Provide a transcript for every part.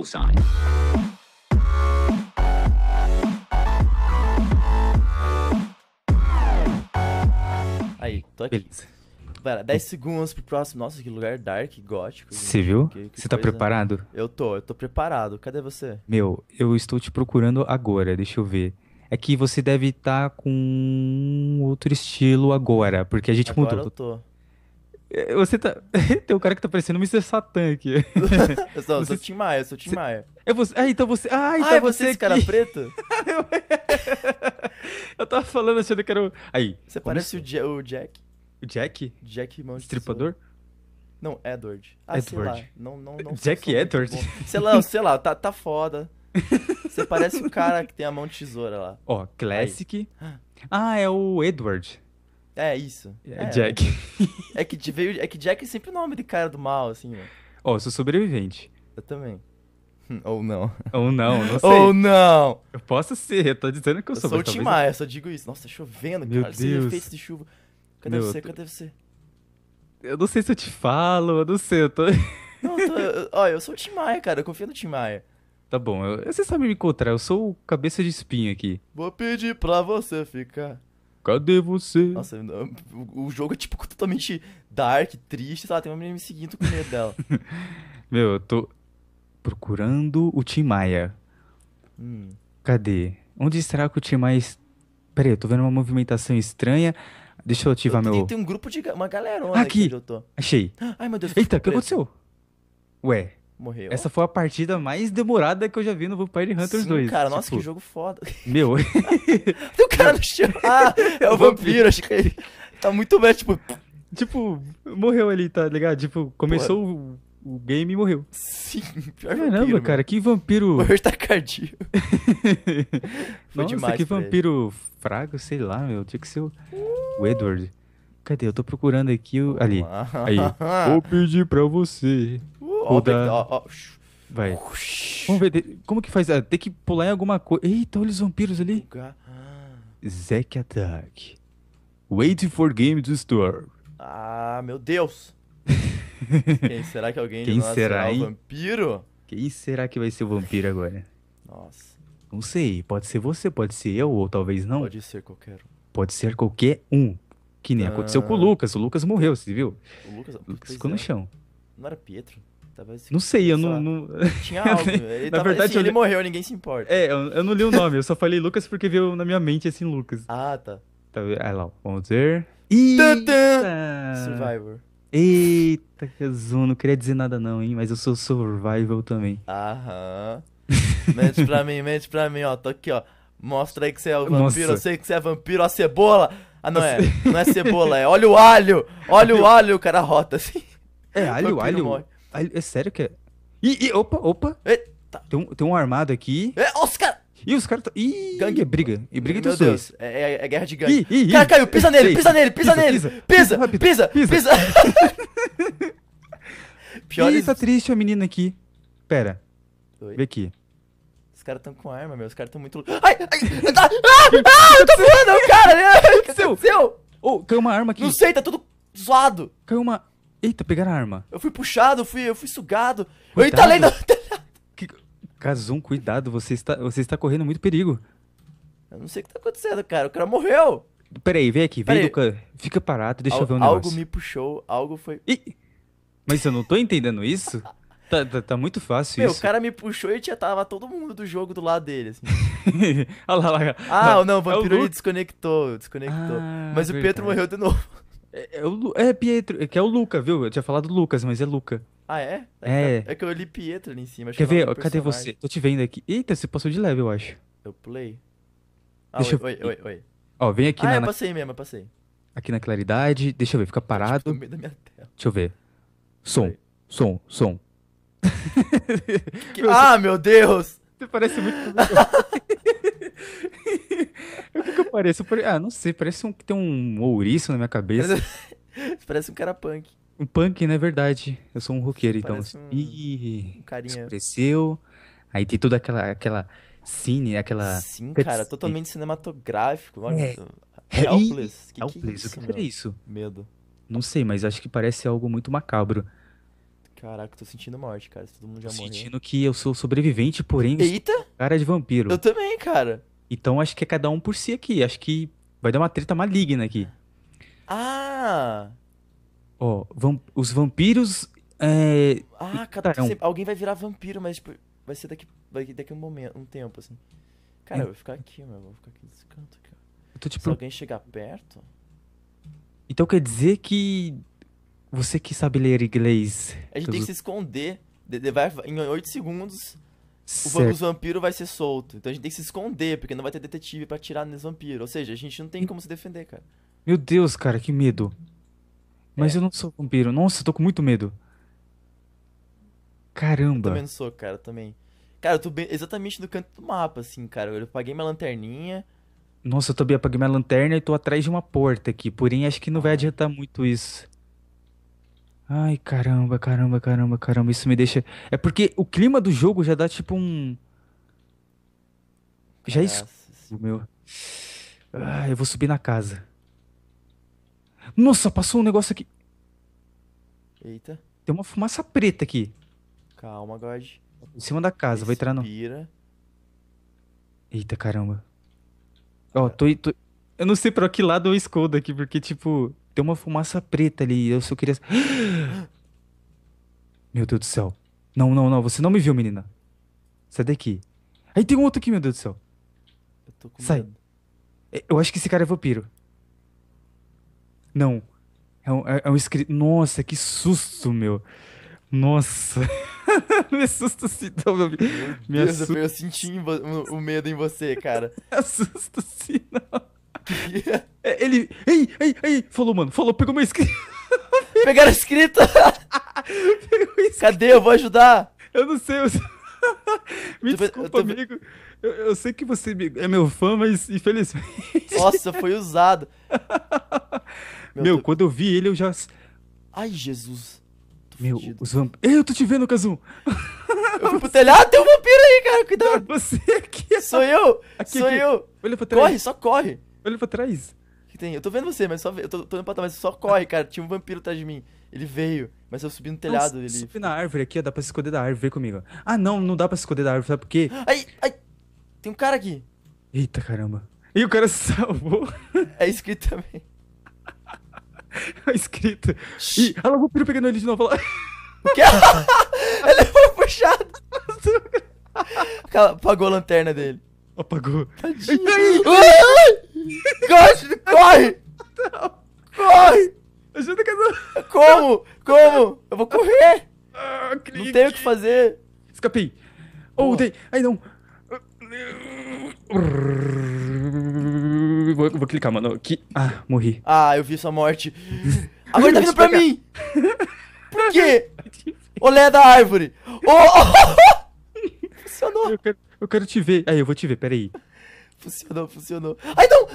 call sign. Aí, tô aqui. Beleza. Pera, 10 segundos pro próximo. Nossa, que lugar dark, gótico. Você viu? Você tá preparado? Eu tô, eu tô preparado. Cadê você? Meu, eu estou te procurando agora, deixa eu ver. É que você deve estar tá com outro estilo agora, porque a gente agora mudou. Eu tô. É, você tá. Tem um cara que tá parecendo o Mr. Satan aqui. eu sou, você... sou Tim Maia, eu sou Tim Maia. É você. Ah, então você. Ah, então ah, é você, você esse cara preto? eu tava falando achando assim, que era o. Aí. Você parece o, o, Jack. O Jack? Jack Mão Estripador? Não, Edward. Ah, Edward. Não, não, não Jack é Edward? Sei lá, sei lá, tá, tá foda. Você parece o cara que tem a mão de tesoura lá. Ó, Classic. Aí. Ah, é o Edward. É isso. É, é. Jack. É que, veio, é que Jack é sempre o nome de cara do mal, assim, mano. Ó, oh, eu sou sobrevivente. Eu também. Ou não. Ou não, não sei. Ou não! Eu posso ser, eu tô dizendo que eu, eu sou. Eu sou o Tim eu só digo isso. Nossa, tá chovendo, Meu cara. Deus. Esses efeitos de chuva. Cadê Meu, você? Tô... Cadê você? Eu não sei se eu te falo, eu não sei, eu tô... Não, eu tô... Olha, eu sou o Tim Maia, cara, eu confio no Tim Maia. Tá bom, eu... você sabe me encontrar, eu sou o cabeça de espinho aqui. Vou pedir pra você ficar. Cadê você? Nossa, o jogo é tipo totalmente dark, triste, sabe? Tem uma menina me seguindo com medo dela. Meu, eu tô procurando o Tim Maia. Hum. Cadê? Onde será que o Tim Maia. Peraí, eu tô vendo uma movimentação estranha. Deixa eu ativar eu, meu. Tem um grupo de. Uma galera aqui. aqui onde eu tô. Achei. Ai, meu Deus. Eita, o que aconteceu? Ué. Morreu. Essa foi a partida mais demorada que eu já vi no Vampire Hunters Sim, 2. Cara, tipo... nossa, que jogo foda. Meu. Tem um cara no chão. Ah, é o, o vampiro, acho que é ele tá muito bem, tipo. Tipo, morreu ali, tá ligado? Tipo, começou o, o game e morreu. Sim, pior Caramba, vampiro, cara, mano. que vampiro. Morreu de foi nossa, demais que vampiro ele. fraco, sei lá, meu. Tinha que ser o, o Edward. Cadê? Eu tô procurando aqui o. Ali. Aí. Vou pedir pra você Ó, ó, ó. Vai. Vamos ver, como que faz? Ah, tem que pular em alguma coisa. Eita, olha os vampiros ali. Ah. Zack Attack. Wait for Game to Store. Ah, meu Deus. Quem será que alguém Quem será, será o vampiro? Quem será que vai ser o vampiro agora? Nossa. Não sei, pode ser você, pode ser eu, ou talvez não. Pode ser qualquer um. Pode ser qualquer um. Que nem ah. aconteceu com o ah. Lucas. O Lucas morreu, você viu? O Lucas, o Lucas ficou é. no chão. Não era Pietro? Talvez não sei, eu não, não... Tinha algo. Ele, Na tava, verdade, assim, eu... ele morreu, ninguém se importa. É, eu, eu não li o nome, eu só falei Lucas porque veio na minha mente assim Lucas. Ah, tá. tá aí lá, vamos ver. Eita! Survivor. Eita, que zoom, não queria dizer nada não, hein, mas eu sou survival também. Aham. mente pra mim, mente pra mim, ó, tô aqui, ó. Mostra aí que você é vampiro, Nossa. eu sei que você é vampiro, a cebola. Ah, não é, não é cebola, é olha o alho, olha o alho, o cara rota assim. É, alho, alho. Morre. Aí, é sério que é? Ih, ih, opa, opa. Eita. Tem um, tem um armado aqui. É, os caras... Ih, os caras... estão. Tá- ih, gangue. briga. E briga entre os dois. É, é, é, guerra de gangue. Ih, ih, cara, caiu. Pisa nele, pisa nele, pisa, pisa nele. Pisa, pisa, pisa. pisa. pisa. Pior Ih, tá triste a menina aqui. Pera. Oi. Vê aqui. Os caras tão com arma, meu. Os caras tão muito. Ai, ai, ah, ah, ah, eu tô voando, cara! Né? O que aconteceu? Ô, oh, caiu uma arma aqui. Não sei, tá tudo zoado. Caiu uma. Eita, pegaram a arma. Eu fui puxado, eu fui, eu fui sugado. Cuidado. tá além no. que... Kazum, cuidado, você está, você está correndo muito perigo. Eu não sei o que está acontecendo, cara. O cara morreu. Peraí, vem aqui, vem do Fica parado, deixa Al eu ver um negócio. Algo me puxou, algo foi. Ih, mas eu não tô entendendo isso? tá, tá, tá, muito fácil Meu, isso. Meu, o cara me puxou e tinha, tava todo mundo do jogo do lado dele, assim. Olha lá, lá, lá. Ah, não, o vampiro é o desconectou, desconectou. Ah, mas o Pedro morreu de novo. É, é, o, é Pietro, é que é o Luca, viu? Eu tinha falado Lucas, mas é Luca. Ah, é? É. É que eu li Pietro ali em cima. Quer é ver? Cadê você? Tô te vendo aqui. Eita, você passou de leve, eu acho. Eu pulei. Ah, deixa oi, eu... oi, oi, oi. Ó, vem aqui ah, na... eu passei mesmo, eu passei. Aqui na claridade. Deixa eu ver, fica tá, tipo, parado. Eu, tipo, no meio da minha tela. Deixa eu ver. Som, som, som. que... Ah, meu Deus! Parece muito. o que, que eu pareço? Ah, não sei, parece um que tem um ouriço na minha cabeça. parece um cara punk. Um punk, não é verdade. Eu sou um roqueiro, então. Um... Ih, um carinha. Cresceu. Aí tem toda aquela, aquela cine, aquela. Sim, cara, totalmente cinematográfico. É. é. Helpless. Helpless. É o que, que é isso? Que é isso? Medo. Não sei, mas acho que parece algo muito macabro. Caraca, tô sentindo morte, cara. Todo mundo já tô morreu. sentindo que eu sou sobrevivente, porém. Eita! Cara de vampiro. Eu também, cara. Então acho que é cada um por si aqui. Acho que vai dar uma treta maligna aqui. Ah! Ó, vam os vampiros. É... Ah, cada... um. alguém vai virar vampiro, mas tipo, vai ser daqui, daqui um momento, um tempo, assim. Cara, eu vou ficar aqui, meu. Eu vou ficar aqui nesse canto, cara. Tô, tipo... Se alguém chegar perto. Então quer dizer que você que sabe ler inglês. A gente tem que se esconder. Vai, em 8 segundos, certo. os vampiro vai ser solto. Então a gente tem que se esconder, porque não vai ter detetive para tirar nesse vampiro. Ou seja, a gente não tem como se defender, cara. Meu Deus, cara, que medo. Mas é. eu não sou vampiro. Nossa, eu tô com muito medo. Caramba. Eu também não sou, cara, também. Cara, eu tô bem, exatamente no canto do mapa, assim, cara. Eu apaguei minha lanterninha. Nossa, eu também apaguei minha lanterna e tô atrás de uma porta aqui. Porém, acho que não vai ah. adiantar muito isso. Ai, caramba, caramba, caramba, caramba. Isso me deixa. É porque o clima do jogo já dá tipo um. Já é escuro, meu. Ah, eu vou subir na casa. Nossa, passou um negócio aqui. Eita. Tem uma fumaça preta aqui. Calma, God. Em cima da casa, vai vou entrar no. Eita, caramba. Ó, oh, tô, tô, Eu não sei pra que lado eu escondo aqui, porque, tipo tem uma fumaça preta ali. Eu só queria. Meu Deus do céu. Não, não, não. Você não me viu, menina. Sai daqui. Aí tem um outro aqui, meu Deus do céu. Eu tô com Sai. É, eu acho que esse cara é vampiro. Não. É um, é, é um escrito. Nossa, que susto, meu. Nossa. me assusta assim, não, meu. meu me Deus, assusta... eu senti o medo em você, cara. me assusta assim, não. ele. Ei, ei, ei! Falou, mano, falou, pegou meu escrito. Pegaram a escrita! escrita. Cadê? Eu vou ajudar! Eu não sei, eu... Me tô, desculpa, eu tô... amigo. Eu, eu, sei que você é meu fã, mas infelizmente. Nossa, foi usado. meu, meu quando eu vi ele, eu já. Ai, Jesus. meu, os vampiros. Ei, eu tô te vendo, Kazum! Eu fui pro telhado, tem um vampiro aí, cara, cuidado! Você aqui! Sou eu! Aqui, Sou aqui. eu! Olha pra trás! Corre, só corre! Olha pra trás! tem. Eu tô vendo você, mas só. Eu tô, tô no mas só corre, cara. Tinha um vampiro atrás de mim. Ele veio, mas eu subi no telhado. dele Subi na árvore aqui, ó. Dá pra se esconder da árvore. Vem comigo. Ah, não, não dá pra se esconder da árvore, sabe por quê? Ai, ai. Tem um cara aqui. Eita caramba. E o cara se salvou. É escrito também. É escrito. Ih, olha o vampiro pegando ele de novo. Ela... O quê? ele foi puxado. Apagou a lanterna dele. Apagou. Tadinho. ai, ai. Corre! Corre! Não. Corre! Ajuda que eu Como? Como? Eu vou correr! Ah, não tenho o que fazer! Escapei! Oh, oh. Ai não! Vou, vou clicar, mano. Que... Ah, morri. Ah, eu vi sua morte. Agora tá vindo pra mim! Por quê? Olé da árvore! Oh, oh, Funcionou! Oh, oh. Eu quero, eu quero te ver. Aí, eu vou te ver, peraí. Funcionou, funcionou. Ai, não!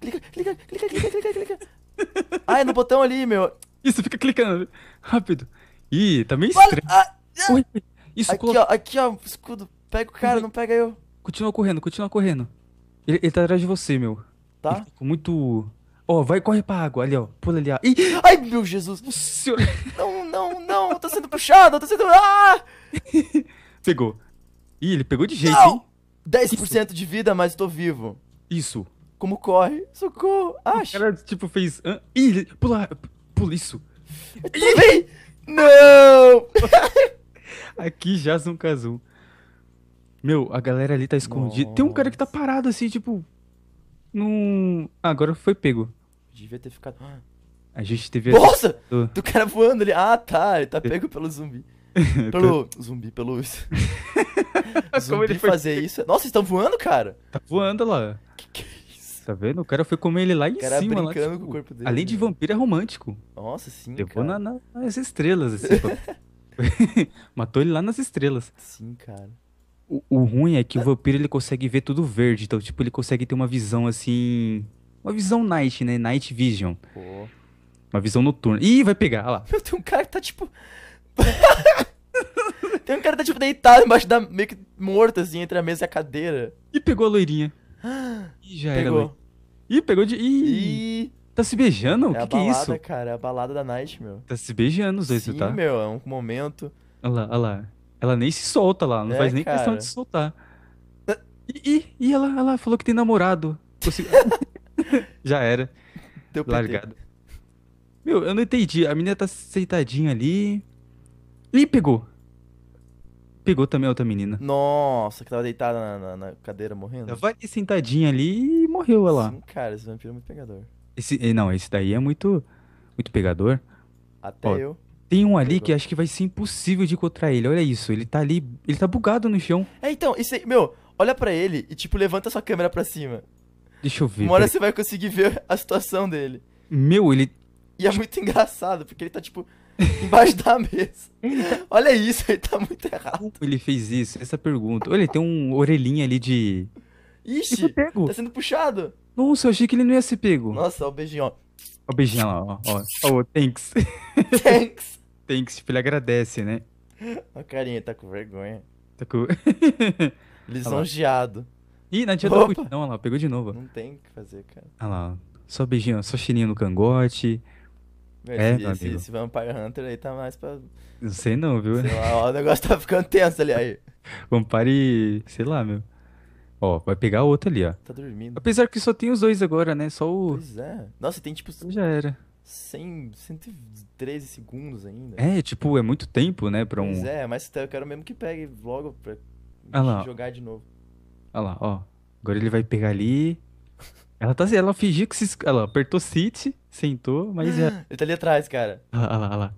Clica, clica, clica, clica, clica, clica. Ai, no botão ali, meu. Isso, fica clicando. Rápido. Ih, tá meio estranho. Ah, ah, isso, aqui, coloca... ó, aqui, ó, escudo. Pega o cara, uhum. não pega eu. Continua correndo, continua correndo. Ele, ele tá atrás de você, meu. Tá? Ele tá muito... Ó, vai, corre pra água, ali, ó. Pula ali, ó. Ih, ai, meu Jesus. Nossa senhora. Não, não, não. Eu tá tô sendo puxado, eu tá tô sendo... Ah! Pegou. Ih, ele pegou de jeito, não! hein? 10% de vida, mas tô vivo. Isso. Como corre? Socorro! Acha! O cara, tipo, fez. Ah, ih, pula, pula isso. Ih. Não! Aqui já são Kazoo. Meu, a galera ali tá escondida. Nossa. Tem um cara que tá parado assim, tipo. Num. Ah, agora foi pego. Devia ter ficado. Ah. A gente teve. Nossa! Do... do cara voando ali. Ah, tá. Ele tá pego pelo zumbi. pelo. zumbi, pelo. Como ele foi fazer isso? Nossa, vocês estão voando, cara? Tá voando lá. Que que é isso? Tá vendo? O cara foi comer ele lá em cara cima. Brincando lá, tipo, com o corpo dele. Além de né? vampiro, é romântico. Nossa, sim. Levou cara. Na, nas estrelas, assim. Matou ele lá nas estrelas. Sim, cara. O, o ruim é que o vampiro ele consegue ver tudo verde. Então, tipo, ele consegue ter uma visão assim. Uma visão night, né? Night vision. Pô. Uma visão noturna. Ih, vai pegar, olha lá. Meu, tem um cara que tá tipo. Tem um cara que tá, tipo, deitado embaixo da. meio que morto, assim, entre a mesa e a cadeira. E pegou a loirinha. Ih, já pegou. era. Pegou. Ih, pegou de. Ih. E... Tá se beijando? É o que, é isso? É é isso? cara. É a balada da Night, meu. Tá se beijando os dois, Sim, tá? meu. É um momento. Olha lá, olha lá. Ela nem se solta lá. Não é, faz nem cara. questão de se soltar. E, e, e ela, ela falou que tem namorado. Já era. Deu Largado. Meu, eu não entendi. A menina tá sentadinha ali. E pegou pegou também a outra menina. Nossa, que tava deitada na, na, na cadeira morrendo. Ela vai sentadinha ali e morreu olha lá. Sim, cara, esse vampiro é muito pegador. Esse, eh, não, esse daí é muito, muito pegador. Até Ó, eu. Tem um ali pegou. que acho que vai ser impossível de encontrar ele. Olha isso, ele tá ali, ele tá bugado no chão. É, então, isso aí, meu, olha para ele e tipo levanta sua câmera para cima. Deixa eu ver. Uma hora você vai conseguir ver a situação dele. Meu, ele. E é muito engraçado, porque ele tá tipo embaixo da mesa. Olha isso, ele tá muito errado. Ele fez isso, essa pergunta. Olha, ele tem um orelhinha ali de. Ixi, é tá sendo puxado. Nossa, eu achei que ele não ia ser pego. Nossa, o beijinho, ó. o beijinho lá, ó. Ó, oh, thanks. Thanks. thanks, tipo, ele agradece, né? A o carinha tá com vergonha. Tá com. Lisonjeado. Ih, não adianta. Não, olha lá, pegou de novo. Não tem o que fazer, cara. Olha lá, só beijinho, só cheirinho no cangote. É, esse, é, esse, Vampire Hunter aí tá mais pra. Não sei não, viu? Sei lá, ó, o negócio tá ficando tenso ali aí. Vampire. sei lá, meu. Ó, vai pegar outro ali, ó. Tá dormindo. Apesar que só tem os dois agora, né? Só o. Pois é. Nossa, tem tipo. Já era. 100, 113 segundos ainda. É, tipo, é muito tempo, né? Pra um... Pois é, mas tá, eu quero mesmo que pegue logo pra ah jogar de novo. Olha ah lá, ó. Agora ele vai pegar ali. Ela tá. Ela fingiu que se. Ela apertou City sentou, mas é. Ele tá ali atrás, cara. Olha lá, olha lá.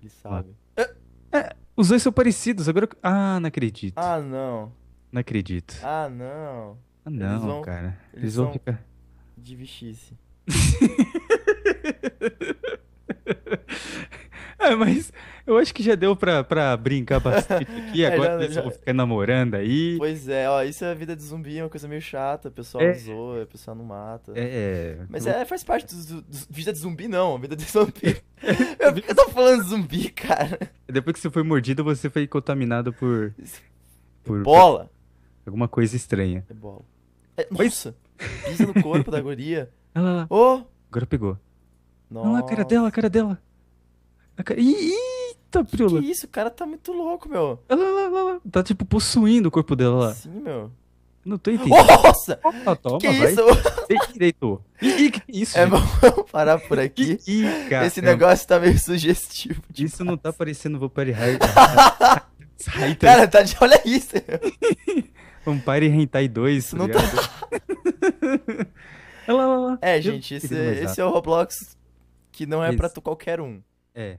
Ele sabe. É, é, os dois são parecidos, agora. Ah, não acredito. Ah, não. Não acredito. Ah, não. Ah, não, eles vão- cara. eles Eles, vão, vão- ficar. De vixice. É, mas eu acho que já deu pra, pra brincar bastante aqui. É, Agora é, já, ficar namorando aí. Pois é, ó, isso é a vida de zumbi, é uma coisa meio chata. O pessoal é. zoa, o pessoal não mata. É. é. Mas é, faz parte do, do, do vida de zumbi, não, vida de zumbi. eu, eu tô falando zumbi, cara. Depois que você foi mordido, você foi contaminado por. por Bola! Por alguma coisa estranha. É bola. É, nossa! Pisa no corpo da guria. Ela. lá. Oh! Agora pegou. Nossa. Não, a cara dela, a cara dela. Eita, Priula. Que isso, o cara tá muito louco, meu. Tá, tipo, possuindo o corpo dela lá. Sim, meu. Não tô entendendo. Nossa! Ah, toma, que isso? Ih, Ih, que é isso? É, vamos parar por aqui. Ih, cara. Esse é negócio tá meio sugestivo. Demais. Isso não tá parecendo Vampire Hentai. cara, tá de... olha isso. Vampire Hentai 2. Isso tá não tá... olha lá, lá. É, gente, esse, esse é o Roblox que não é para pra qualquer um. É.